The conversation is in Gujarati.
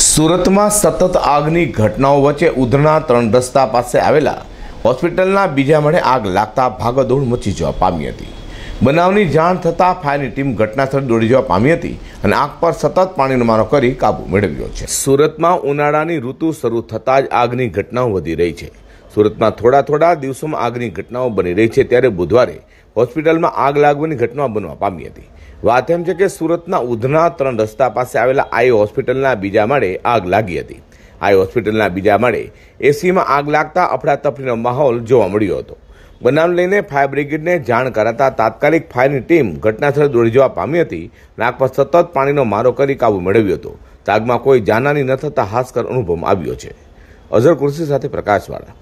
સુરતમાં સતત આગની ઘટનાઓ વચ્ચે ઉધના ત્રણ રસ્તા પાસે આવેલા હોસ્પિટલના બીજા મળે આગ લાગતા ભાગદોડ મચી જવા પામી હતી બનાવની જાણ થતાં ફાયરની ટીમ ઘટનાસ્થળે દોડી જવા પામી હતી અને આગ પર સતત પાણીનો મારો કરી કાબૂ મેળવ્યો છે સુરતમાં ઉનાળાની ઋતુ શરૂ થતાં જ આગની ઘટનાઓ વધી રહી છે સુરતમાં થોડા થોડા દિવસોમાં આગની ઘટનાઓ બની રહી છે ત્યારે બુધવારે હોસ્પિટલમાં આગ લાગવાની ઘટના બનવા પામી હતી વાત એમ છે કે સુરતના ઉધના ત્રણ રસ્તા પાસે આવેલા આઈ હોસ્પિટલના બીજા માળે આગ લાગી હતી આઈ હોસ્પિટલના બીજા માળે એસીમાં આગ લાગતા અફડાતફડીનો માહોલ જોવા મળ્યો હતો બનાવ લઈને ફાયર બ્રિગેડને જાણ કરાતા તાત્કાલિક ફાયરની ટીમ ઘટનાસ્થળે દોડી જવા પામી હતી નાક પર સતત પાણીનો મારો કરી કાબુ મેળવ્યો હતો તાગમાં કોઈ જાનાની ન થતાં હાસ્કર અનુભવમાં આવ્યો છે અઝર કુર્સી સાથે પ્રકાશવાળા